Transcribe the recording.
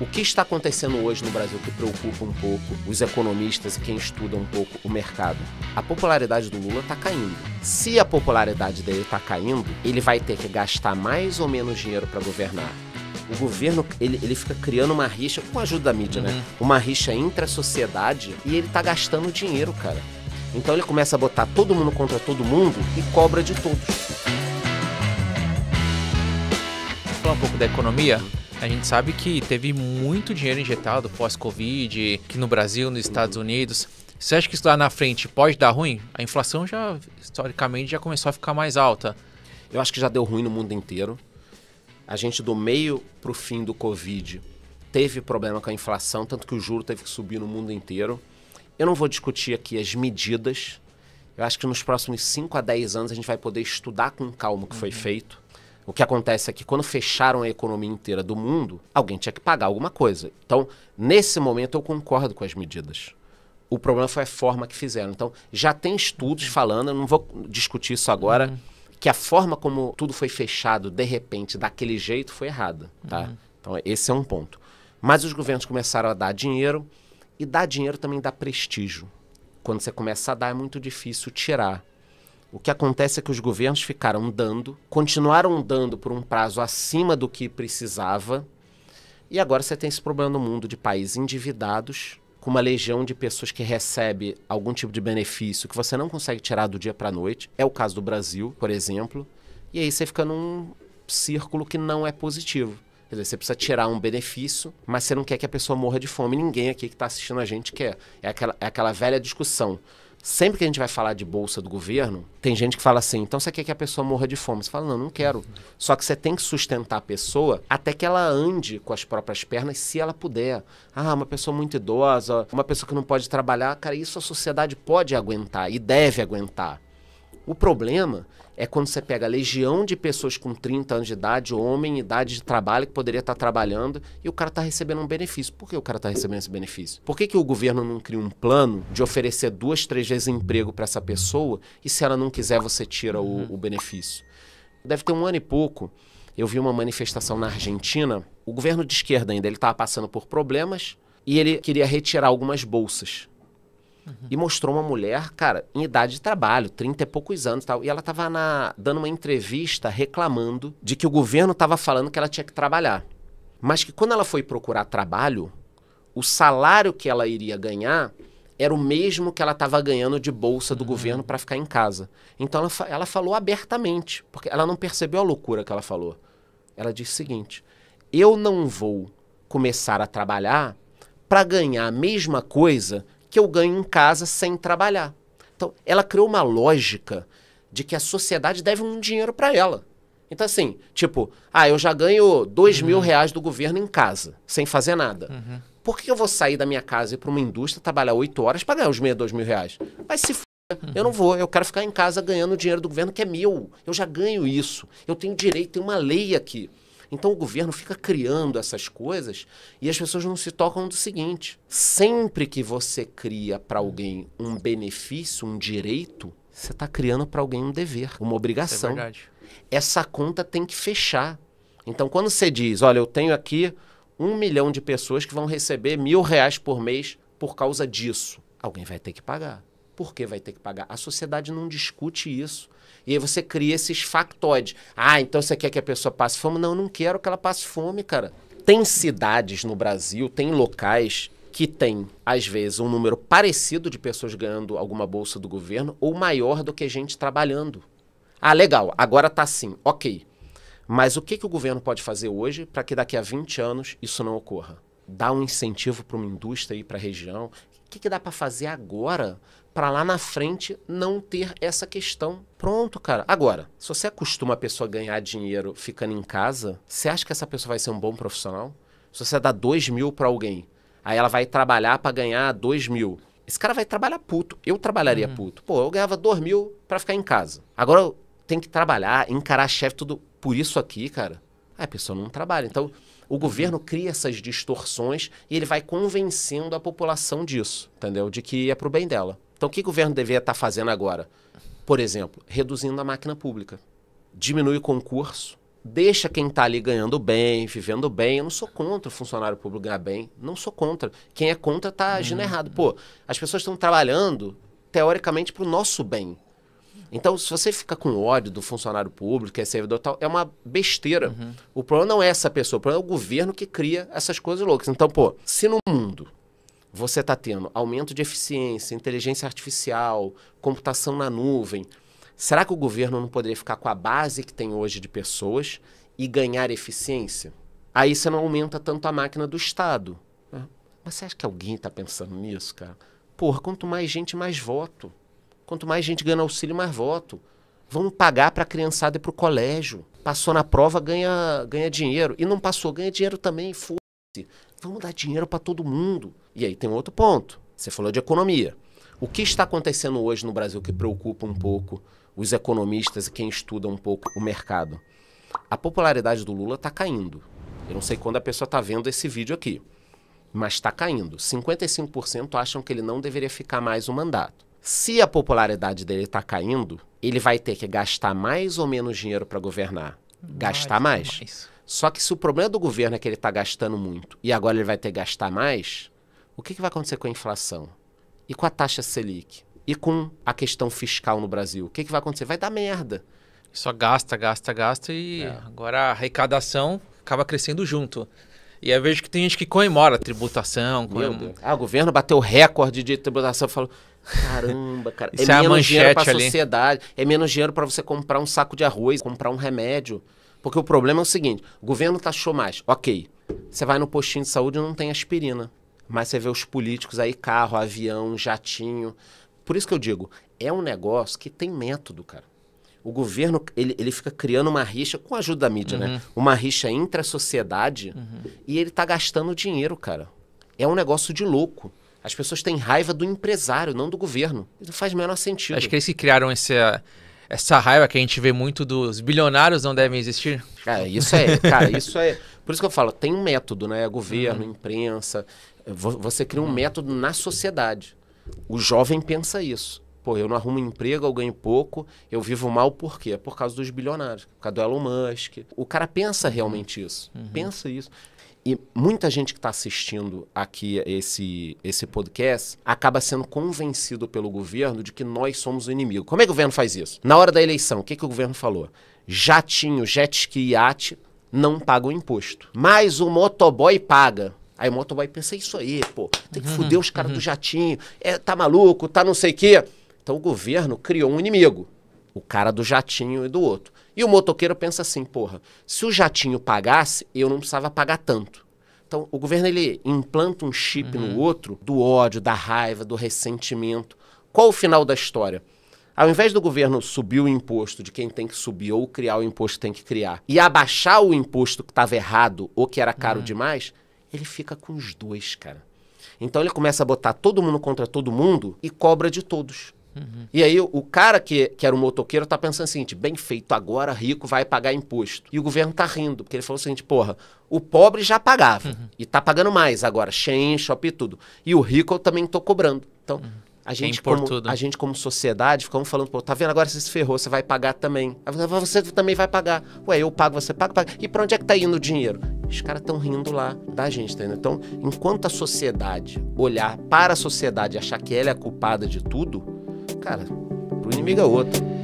O que está acontecendo hoje no Brasil que preocupa um pouco os economistas e quem estuda um pouco o mercado? A popularidade do Lula está caindo. Se a popularidade dele está caindo, ele vai ter que gastar mais ou menos dinheiro para governar o governo ele, ele fica criando uma rixa, com a ajuda da mídia, né? uhum. né? Uma rixa entre a sociedade e ele está gastando dinheiro, cara. Então ele começa a botar todo mundo contra todo mundo e cobra de todos. Falar um pouco da economia. A gente sabe que teve muito dinheiro injetado pós-Covid, que no Brasil, nos Estados Unidos. Você acha que isso lá na frente pode dar ruim? A inflação já, historicamente, já começou a ficar mais alta. Eu acho que já deu ruim no mundo inteiro. A gente, do meio para o fim do Covid, teve problema com a inflação, tanto que o juro teve que subir no mundo inteiro. Eu não vou discutir aqui as medidas. Eu acho que nos próximos 5 a 10 anos a gente vai poder estudar com calma o que uhum. foi feito o que acontece é que quando fecharam a economia inteira do mundo, alguém tinha que pagar alguma coisa. Então, nesse momento, eu concordo com as medidas. O problema foi a forma que fizeram. Então, já tem estudos falando, eu não vou discutir isso agora, uhum. que a forma como tudo foi fechado de repente, daquele jeito, foi errada. Tá? Uhum. Então, esse é um ponto. Mas os governos começaram a dar dinheiro, e dar dinheiro também dá prestígio. Quando você começa a dar, é muito difícil tirar. O que acontece é que os governos ficaram dando, continuaram dando por um prazo acima do que precisava, e agora você tem esse problema no mundo de países endividados, com uma legião de pessoas que recebe algum tipo de benefício que você não consegue tirar do dia para a noite. É o caso do Brasil, por exemplo. E aí você fica num círculo que não é positivo. Quer dizer, você precisa tirar um benefício, mas você não quer que a pessoa morra de fome. Ninguém aqui que está assistindo a gente quer. É aquela, é aquela velha discussão. Sempre que a gente vai falar de bolsa do governo, tem gente que fala assim: então você quer que a pessoa morra de fome? Você fala: não, não quero. Só que você tem que sustentar a pessoa até que ela ande com as próprias pernas, se ela puder. Ah, uma pessoa muito idosa, uma pessoa que não pode trabalhar, cara, isso a sociedade pode aguentar e deve aguentar. O problema é quando você pega a legião de pessoas com 30 anos de idade, homem, idade de trabalho, que poderia estar trabalhando, e o cara está recebendo um benefício. Por que o cara está recebendo esse benefício? Por que, que o governo não cria um plano de oferecer duas, três vezes emprego para essa pessoa e se ela não quiser, você tira o, uhum. o benefício? Deve ter um ano e pouco, eu vi uma manifestação na Argentina. O governo de esquerda ainda ele estava passando por problemas e ele queria retirar algumas bolsas Uhum. E mostrou uma mulher, cara, em idade de trabalho, 30 e poucos anos e tal. E ela estava na, dando uma entrevista reclamando de que o governo estava falando que ela tinha que trabalhar. Mas que quando ela foi procurar trabalho, o salário que ela iria ganhar era o mesmo que ela estava ganhando de bolsa do uhum. governo para ficar em casa. Então ela, ela falou abertamente, porque ela não percebeu a loucura que ela falou. Ela disse o seguinte: eu não vou começar a trabalhar para ganhar a mesma coisa que eu ganho em casa sem trabalhar. Então, ela criou uma lógica de que a sociedade deve um dinheiro para ela. Então, assim, tipo, ah, eu já ganho dois uhum. mil reais do governo em casa, sem fazer nada. Uhum. Por que eu vou sair da minha casa e ir para uma indústria trabalhar oito horas para ganhar os meia dois mil reais? Mas se for, Uhum. eu não vou, eu quero ficar em casa ganhando o dinheiro do governo que é meu. Eu já ganho isso. Eu tenho direito, tem uma lei aqui. Então o governo fica criando essas coisas e as pessoas não se tocam do seguinte: sempre que você cria para alguém um benefício, um direito, você está criando para alguém um dever, uma obrigação. É verdade. Essa conta tem que fechar. Então quando você diz, olha, eu tenho aqui um milhão de pessoas que vão receber mil reais por mês por causa disso, alguém vai ter que pagar. Porque vai ter que pagar. A sociedade não discute isso. E aí você cria esses factoides. Ah, então você quer que a pessoa passe fome? Não, eu não quero que ela passe fome, cara. Tem cidades no Brasil, tem locais que tem, às vezes, um número parecido de pessoas ganhando alguma bolsa do governo ou maior do que gente trabalhando. Ah, legal, agora tá assim, ok. Mas o que, que o governo pode fazer hoje para que daqui a 20 anos isso não ocorra? Dar um incentivo para uma indústria ir para a região, o que, que dá para fazer agora para lá na frente não ter essa questão. Pronto, cara. Agora, se você acostuma a pessoa a ganhar dinheiro ficando em casa, você acha que essa pessoa vai ser um bom profissional? Se você dá dois mil para alguém, aí ela vai trabalhar para ganhar dois mil. Esse cara vai trabalhar puto. Eu trabalharia uhum. puto. Pô, eu ganhava dois mil para ficar em casa. Agora eu tenho que trabalhar, encarar chefe, tudo por isso aqui, cara. Aí a pessoa não trabalha. Então, o governo cria essas distorções e ele vai convencendo a população disso, entendeu? De que é para o bem dela. Então, o que o governo deveria estar tá fazendo agora? Por exemplo, reduzindo a máquina pública. Diminui o concurso, deixa quem está ali ganhando bem, vivendo bem. Eu não sou contra o funcionário público ganhar bem, não sou contra. Quem é contra está agindo hum. errado. Pô, as pessoas estão trabalhando, teoricamente, para o nosso bem. Então, se você fica com ódio do funcionário público, que é servidor tal, é uma besteira. Uhum. O problema não é essa pessoa, o problema é o governo que cria essas coisas loucas. Então, pô, se no mundo você está tendo aumento de eficiência, inteligência artificial, computação na nuvem, será que o governo não poderia ficar com a base que tem hoje de pessoas e ganhar eficiência? Aí você não aumenta tanto a máquina do Estado. Né? Mas você acha que alguém está pensando nisso, cara? Porra, quanto mais gente, mais voto. Quanto mais gente ganha auxílio, mais voto. Vamos pagar para a criançada ir para o colégio. Passou na prova, ganha, ganha dinheiro. E não passou, ganha dinheiro também. Foda-se. Vamos dar dinheiro para todo mundo. E aí tem outro ponto. Você falou de economia. O que está acontecendo hoje no Brasil que preocupa um pouco os economistas e quem estuda um pouco o mercado? A popularidade do Lula está caindo. Eu não sei quando a pessoa está vendo esse vídeo aqui, mas está caindo. 55% acham que ele não deveria ficar mais o um mandato. Se a popularidade dele está caindo, ele vai ter que gastar mais ou menos dinheiro para governar. Gastar mais, mais. mais. Só que se o problema do governo é que ele está gastando muito e agora ele vai ter que gastar mais, o que, que vai acontecer com a inflação? E com a taxa Selic? E com a questão fiscal no Brasil? O que, que vai acontecer? Vai dar merda. Só gasta, gasta, gasta e é. agora a arrecadação acaba crescendo junto. E eu vejo que tem gente que comemora a tributação. Comemora... Ah, o governo bateu recorde de tributação. falou caramba, cara. Isso é, é menos dinheiro para a sociedade. É menos dinheiro para você comprar um saco de arroz, comprar um remédio. Porque o problema é o seguinte: o governo taxou mais. Ok. Você vai no postinho de saúde e não tem aspirina. Mas você vê os políticos aí, carro, avião, jatinho. Por isso que eu digo, é um negócio que tem método, cara o governo ele, ele fica criando uma rixa, com a ajuda da mídia, né? uhum. né? Uma rixa intra-sociedade uhum. e ele tá gastando dinheiro, cara. É um negócio de louco. As pessoas têm raiva do empresário, não do governo. Não faz o menor sentido. Acho que eles que criaram esse, essa raiva que a gente vê muito dos bilionários não devem existir. É, isso é, cara, isso é. Por isso que eu falo, tem um método, né? Governo, uhum. imprensa. Você cria um uhum. método na sociedade. O jovem pensa isso. Pô, eu não arrumo emprego, eu ganho pouco, eu vivo mal por quê? Por causa dos bilionários, por causa do Elon Musk. O cara pensa uhum. realmente isso. Uhum. Pensa isso. E muita gente que está assistindo aqui esse, esse podcast acaba sendo convencido pelo governo de que nós somos o inimigo. Como é que o governo faz isso? Na hora da eleição, o que, que o governo falou? Jatinho, jet ski e iate não pagam imposto. Mas o motoboy paga. Aí o motoboy pensa, é isso aí, pô, tem que uhum. fuder os caras do uhum. jatinho, é, tá maluco, tá não sei o quê. Então o governo criou um inimigo, o cara do jatinho e do outro. E o motoqueiro pensa assim, porra, se o jatinho pagasse, eu não precisava pagar tanto. Então o governo ele implanta um chip uhum. no outro do ódio, da raiva, do ressentimento. Qual o final da história? Ao invés do governo subir o imposto de quem tem que subir ou criar o imposto que tem que criar e abaixar o imposto que estava errado ou que era caro uhum. demais, ele fica com os dois, cara. Então ele começa a botar todo mundo contra todo mundo e cobra de todos. Uhum. E aí o cara que, que era um motoqueiro tá pensando o seguinte: bem feito agora, rico vai pagar imposto. E o governo tá rindo, porque ele falou o seguinte: porra, o pobre já pagava uhum. e tá pagando mais agora, shopping e tudo. E o rico eu também tô cobrando. Então. Uhum. A gente, como, né? a gente, como sociedade, ficamos falando, pô, tá vendo? Agora você se ferrou, você vai pagar também. Você também vai pagar. Ué, eu pago, você paga, paga. E pra onde é que tá indo o dinheiro? Os caras estão rindo lá da gente, tá Então, enquanto a sociedade olhar para a sociedade e achar que ela é a culpada de tudo, cara, pro inimigo é outro.